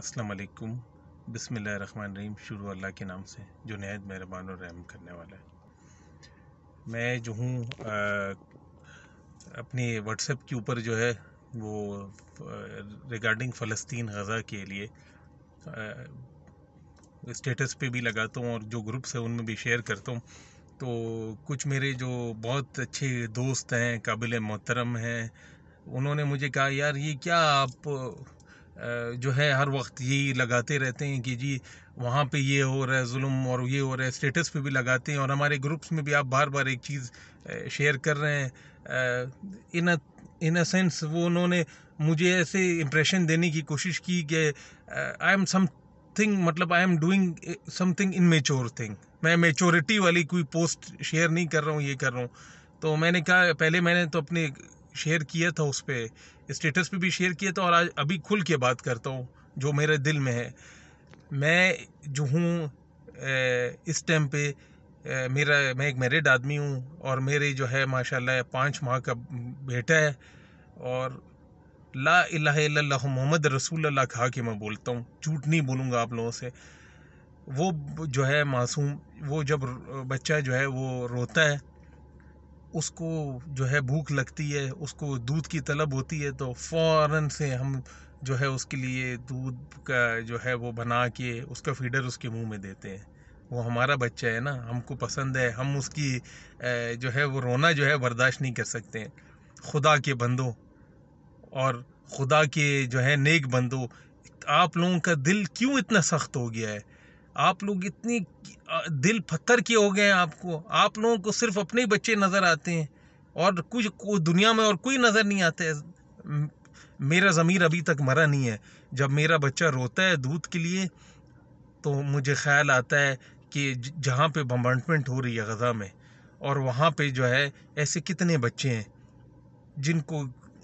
अस्सलाम वालेकुम रहीम शुरू अल्लाह के नाम से जो नहायत मेहरबान और रहम करने वाला है मैं जो हूँ अपने व्हाट्सएप के ऊपर जो है वो रिगार्डिंग फ़लस्तीन गज़ा के लिए स्टेटस पे भी लगाता हूँ और जो ग्रुप्स हैं उनमें भी शेयर करता हूँ तो कुछ मेरे जो बहुत अच्छे दोस्त हैं काबिल मोहतरम हैं उन्होंने मुझे कहा यार ये क्या आप जो है हर वक्त यही लगाते रहते हैं कि जी वहाँ पे ये हो रहा है जुल्म और ये हो रहा है स्टेटस पे भी लगाते हैं और हमारे ग्रुप्स में भी आप बार बार एक चीज़ शेयर कर रहे हैं इन इन अ सेंस वो उन्होंने मुझे ऐसे इम्प्रेशन देने की कोशिश की कि आई एम समथिंग मतलब I am doing something in mature thing मैं मेचोरिटी वाली कोई पोस्ट शेयर नहीं कर रहा हूँ ये कर रहा हूँ तो मैंने कहा पहले मैंने तो अपने शेयर किया था उस पर स्टेटस पे भी शेयर किया था और आज अभी खुल के बात करता हूँ जो मेरे दिल में है मैं जो हूँ इस टाइम पे मेरा मैं एक मैरिड आदमी हूँ और मेरे जो है माशाल्लाह पाँच माह का बेटा है और ला इला मोहम्मद रसूल खा के मैं बोलता हूँ झूठ नहीं बोलूँगा आप लोगों से वो जो है मासूम वो जब बच्चा जो है वो रोता है उसको जो है भूख लगती है उसको दूध की तलब होती है तो फ़ौर से हम जो है उसके लिए दूध का जो है वो बना के उसका फीडर उसके मुंह में देते हैं वो हमारा बच्चा है ना हमको पसंद है हम उसकी जो है वो रोना जो है बर्दाश्त नहीं कर सकते खुदा के बंदो और खुदा के जो है नेक बंदो आप लोगों का दिल क्यों इतना सख्त हो गया है आप लोग इतनी दिल पत्थर के हो गए हैं आपको आप लोगों को सिर्फ अपने ही बच्चे नज़र आते हैं और कुछ को दुनिया में और कोई नज़र नहीं आता है मेरा ज़मीर अभी तक मरा नहीं है जब मेरा बच्चा रोता है दूध के लिए तो मुझे ख्याल आता है कि जहाँ पे बम्बमेंट हो रही है गज़ा में और वहाँ पे जो है ऐसे कितने बच्चे हैं जिनको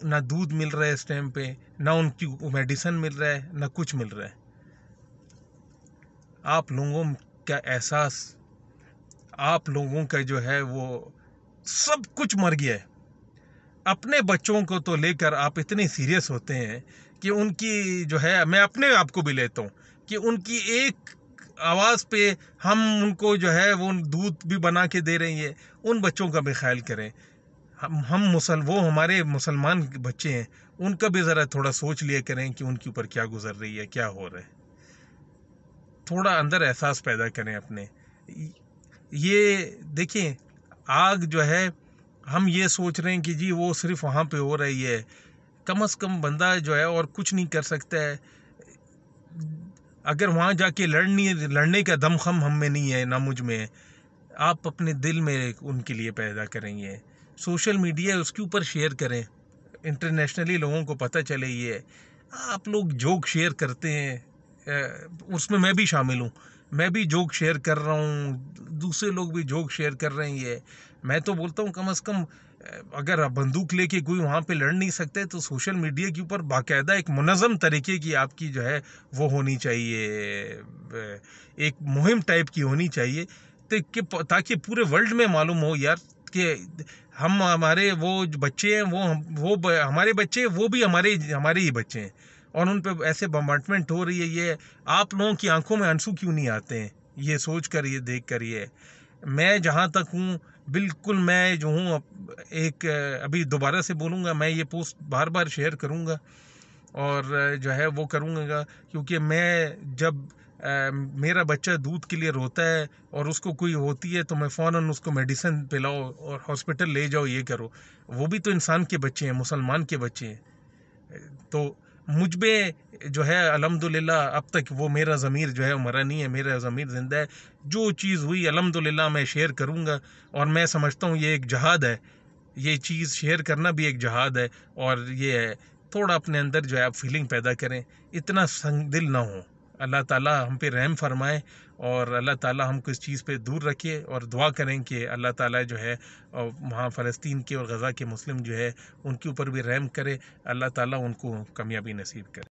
ना दूध मिल रहा है इस टाइम पे ना उनकी मेडिसन मिल रहा है ना कुछ मिल रहा है आप लोगों का एहसास आप लोगों का जो है वो सब कुछ मर गया है अपने बच्चों को तो लेकर आप इतने सीरियस होते हैं कि उनकी जो है मैं अपने आप को भी लेता हूँ कि उनकी एक आवाज़ पे हम उनको जो है वो दूध भी बना के दे रही है उन बच्चों का भी ख्याल करें हम हम मुसल वो हमारे मुसलमान बच्चे हैं उनका भी ज़रा थोड़ा सोच लिया करें कि उनके ऊपर क्या गुजर रही है क्या हो रहा है थोड़ा अंदर एहसास पैदा करें अपने ये देखिए आग जो है हम ये सोच रहे हैं कि जी वो सिर्फ वहाँ पे हो रही है कम से कम बंदा जो है और कुछ नहीं कर सकता है अगर वहाँ जाके लड़नी लड़ने का दमखम हम में नहीं है ना मुझ में आप अपने दिल में उनके लिए पैदा करेंगे सोशल मीडिया उसके ऊपर शेयर करें इंटरनेशनली लोगों को पता चले ये आप लोग जोक शेयर करते हैं उसमें मैं भी शामिल हूँ मैं भी जोक शेयर कर रहा हूँ दूसरे लोग भी जोक शेयर कर रहे हैं ये मैं तो बोलता हूँ कम से कम अगर आप बंदूक लेके कोई वहाँ पे लड़ नहीं सकते तो सोशल मीडिया के ऊपर बाकायदा एक मुनज़म तरीके की आपकी जो है वो होनी चाहिए एक मुहिम टाइप की होनी चाहिए तो ताकि पूरे वर्ल्ड में मालूम हो यार कि हम हमारे वो बच्चे हैं वो हम वो हमारे बच्चे वो भी हमारे हमारे ही बच्चे हैं और उन पर ऐसे बम्बार्टमेंट हो रही है ये आप लोगों की आंखों में आंसू क्यों नहीं आते हैं ये सोच कर ये देख कर ये मैं जहाँ तक हूँ बिल्कुल मैं जो हूँ एक अभी दोबारा से बोलूँगा मैं ये पोस्ट बार बार शेयर करूँगा और जो है वो करूँगा क्योंकि मैं जब आ, मेरा बच्चा दूध के लिए रोता है और उसको कोई होती है तो मैं फ़ौर उसको मेडिसिन पिलाओ और हॉस्पिटल ले जाओ ये करो वो भी तो इंसान के बच्चे हैं मुसलमान के बच्चे हैं तो मुझ पर जो है अलहमदिल्ला अब तक वो मेरा ज़मीर जो है मरा नहीं है मेरा ज़मीर ज़िंदा है जो चीज़ हुई अलहमदिल्ला मैं शेयर करूँगा और मैं समझता हूँ ये एक जहाद है ये चीज़ शेयर करना भी एक जहाद है और ये है थोड़ा अपने अंदर जो है आप फीलिंग पैदा करें इतना संग दिल ना हो अल्लाह ताला हम पे रहम फरमाए और अल्लाह ताला हमको इस चीज़ पे दूर रखे और दुआ करें कि अल्लाह ताला जो है वहाँ फ़लस्तीन के और गज़ा के मुस्लिम जो है उनके ऊपर भी रहम करे अल्लाह ताला उनको कामयाबी नसीब करे